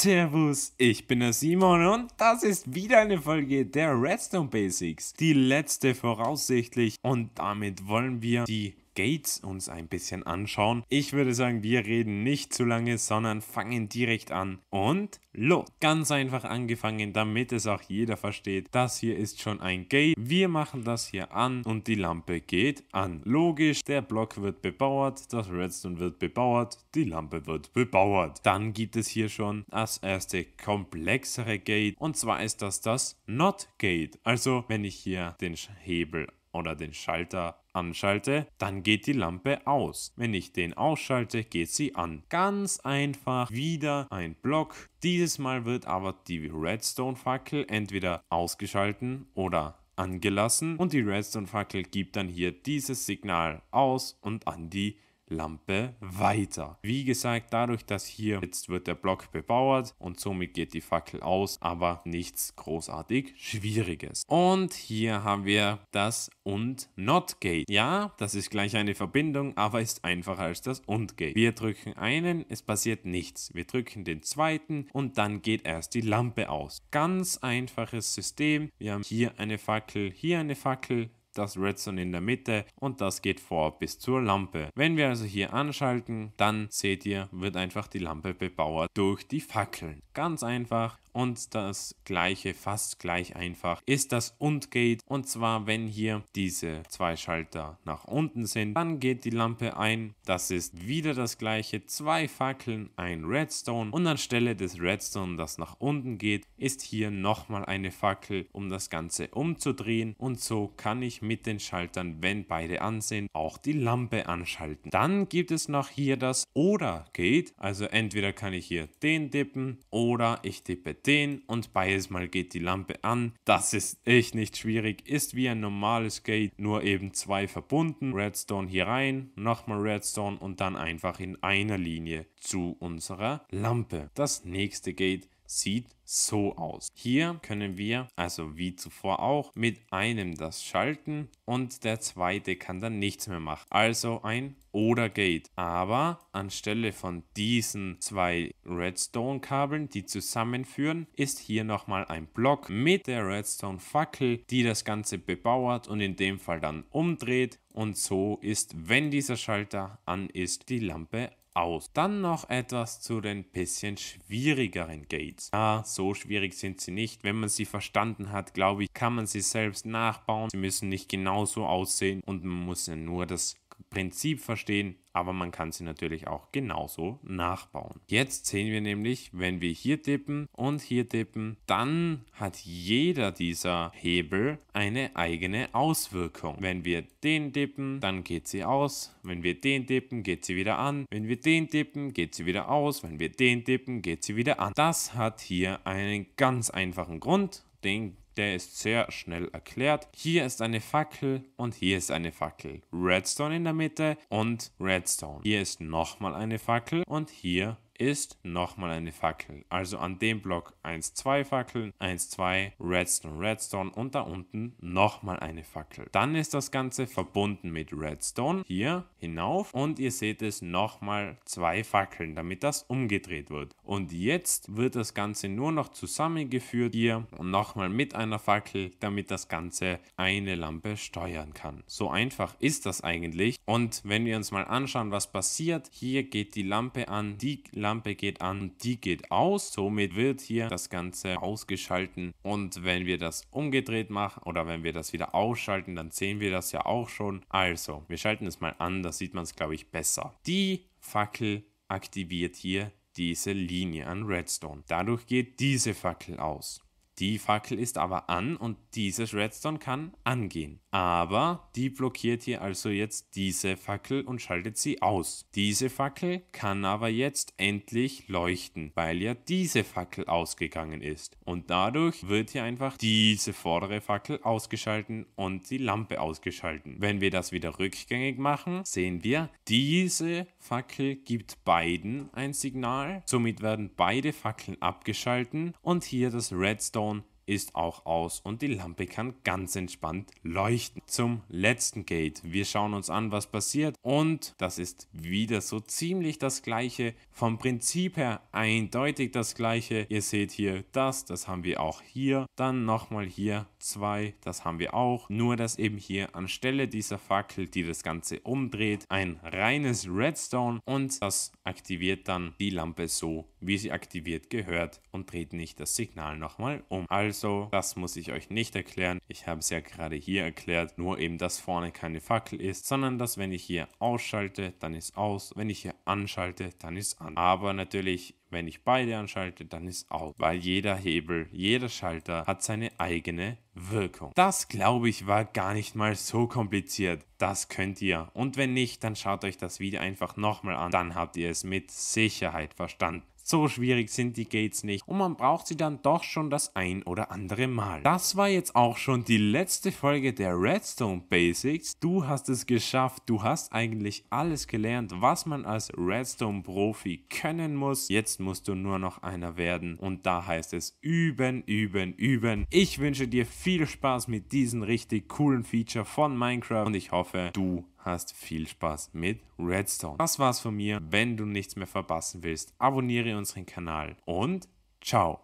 Servus, ich bin der Simon und das ist wieder eine Folge der Redstone Basics. Die letzte voraussichtlich und damit wollen wir die Gates uns ein bisschen anschauen. Ich würde sagen, wir reden nicht zu lange, sondern fangen direkt an und los. Ganz einfach angefangen, damit es auch jeder versteht. Das hier ist schon ein Gate. Wir machen das hier an und die Lampe geht an. Logisch, der Block wird bebauert, das Redstone wird bebauert, die Lampe wird bebauert. Dann gibt es hier schon das erste komplexere Gate und zwar ist das das Not Gate. Also wenn ich hier den Hebel oder den Schalter anschalte, dann geht die Lampe aus. Wenn ich den ausschalte, geht sie an. Ganz einfach wieder ein Block. Dieses Mal wird aber die Redstone-Fackel entweder ausgeschalten oder angelassen und die Redstone-Fackel gibt dann hier dieses Signal aus und an die Lampe weiter. Wie gesagt, dadurch, dass hier jetzt wird der Block bebauert und somit geht die Fackel aus, aber nichts großartig Schwieriges. Und hier haben wir das und NOT Gate. Ja, das ist gleich eine Verbindung, aber ist einfacher als das und Gate. Wir drücken einen, es passiert nichts. Wir drücken den zweiten und dann geht erst die Lampe aus. Ganz einfaches System. Wir haben hier eine Fackel, hier eine Fackel, das Redstone in der Mitte und das geht vor bis zur Lampe. Wenn wir also hier anschalten, dann seht ihr, wird einfach die Lampe bebauert durch die Fackeln. Ganz einfach und das gleiche, fast gleich einfach, ist das und Gate. Und zwar, wenn hier diese zwei Schalter nach unten sind, dann geht die Lampe ein. Das ist wieder das gleiche. Zwei Fackeln, ein Redstone. Und anstelle des Redstone, das nach unten geht, ist hier nochmal eine Fackel, um das Ganze umzudrehen. Und so kann ich mit den Schaltern, wenn beide an sind, auch die Lampe anschalten. Dann gibt es noch hier das Oder gate Also entweder kann ich hier den tippen oder ich tippe den und beides mal geht die Lampe an. Das ist echt nicht schwierig. Ist wie ein normales Gate, nur eben zwei verbunden. Redstone hier rein, nochmal Redstone und dann einfach in einer Linie zu unserer Lampe. Das nächste Gate sieht so aus. Hier können wir, also wie zuvor auch, mit einem das schalten und der zweite kann dann nichts mehr machen. Also ein oder Gate. Aber anstelle von diesen zwei Redstone-Kabeln, die zusammenführen, ist hier nochmal ein Block mit der Redstone-Fackel, die das Ganze bebauert und in dem Fall dann umdreht. Und so ist, wenn dieser Schalter an ist, die Lampe aus. Dann noch etwas zu den bisschen schwierigeren Gates. Ja, so schwierig sind sie nicht. Wenn man sie verstanden hat, glaube ich, kann man sie selbst nachbauen. Sie müssen nicht genauso aussehen und man muss ja nur das Prinzip verstehen, aber man kann sie natürlich auch genauso nachbauen. Jetzt sehen wir nämlich, wenn wir hier tippen und hier tippen, dann hat jeder dieser Hebel eine eigene Auswirkung. Wenn wir den tippen, dann geht sie aus. Wenn wir den tippen, geht sie wieder an. Wenn wir den tippen, geht sie wieder aus. Wenn wir den tippen, geht sie wieder an. Das hat hier einen ganz einfachen Grund. Den der ist sehr schnell erklärt. Hier ist eine Fackel und hier ist eine Fackel. Redstone in der Mitte und Redstone. Hier ist nochmal eine Fackel und hier ist nochmal eine Fackel. Also an dem Block 1, 2 Fackeln, 1, 2, Redstone, Redstone und da unten nochmal eine Fackel. Dann ist das Ganze verbunden mit Redstone hier hinauf und ihr seht es nochmal zwei Fackeln, damit das umgedreht wird. Und jetzt wird das Ganze nur noch zusammengeführt hier und nochmal mit einer Fackel, damit das Ganze eine Lampe steuern kann. So einfach ist das eigentlich. Und wenn wir uns mal anschauen, was passiert, hier geht die Lampe an, die Lampe Lampe geht an, die geht aus. Somit wird hier das Ganze ausgeschalten. Und wenn wir das umgedreht machen oder wenn wir das wieder ausschalten, dann sehen wir das ja auch schon. Also, wir schalten es mal an, da sieht man es, glaube ich, besser. Die Fackel aktiviert hier diese Linie an Redstone. Dadurch geht diese Fackel aus. Die Fackel ist aber an und dieses Redstone kann angehen. Aber die blockiert hier also jetzt diese Fackel und schaltet sie aus. Diese Fackel kann aber jetzt endlich leuchten, weil ja diese Fackel ausgegangen ist. Und dadurch wird hier einfach diese vordere Fackel ausgeschalten und die Lampe ausgeschalten. Wenn wir das wieder rückgängig machen, sehen wir, diese Fackel gibt beiden ein Signal. Somit werden beide Fackeln abgeschalten und hier das Redstone ist auch aus und die Lampe kann ganz entspannt leuchten. Zum letzten Gate. Wir schauen uns an, was passiert und das ist wieder so ziemlich das gleiche. Vom Prinzip her eindeutig das gleiche. Ihr seht hier das, das haben wir auch hier. Dann nochmal hier zwei, das haben wir auch. Nur, dass eben hier anstelle dieser Fackel, die das Ganze umdreht, ein reines Redstone und das aktiviert dann die Lampe so, wie sie aktiviert gehört und dreht nicht das Signal nochmal um. Also, das muss ich euch nicht erklären. Ich habe es ja gerade hier erklärt, nur eben, dass vorne keine Fackel ist, sondern dass wenn ich hier ausschalte, dann ist aus, wenn ich hier anschalte, dann ist an. Aber natürlich wenn ich beide anschalte, dann ist aus, weil jeder Hebel, jeder Schalter hat seine eigene Wirkung. Das glaube ich war gar nicht mal so kompliziert. Das könnt ihr. Und wenn nicht, dann schaut euch das Video einfach nochmal an. Dann habt ihr es mit Sicherheit verstanden. So schwierig sind die Gates nicht und man braucht sie dann doch schon das ein oder andere Mal. Das war jetzt auch schon die letzte Folge der Redstone Basics. Du hast es geschafft, du hast eigentlich alles gelernt, was man als Redstone Profi können muss. Jetzt musst du nur noch einer werden und da heißt es üben, üben, üben. Ich wünsche dir viel Spaß mit diesem richtig coolen Feature von Minecraft und ich hoffe, du hast viel Spaß mit Redstone. Das war's von mir. Wenn du nichts mehr verpassen willst, abonniere unseren Kanal und ciao.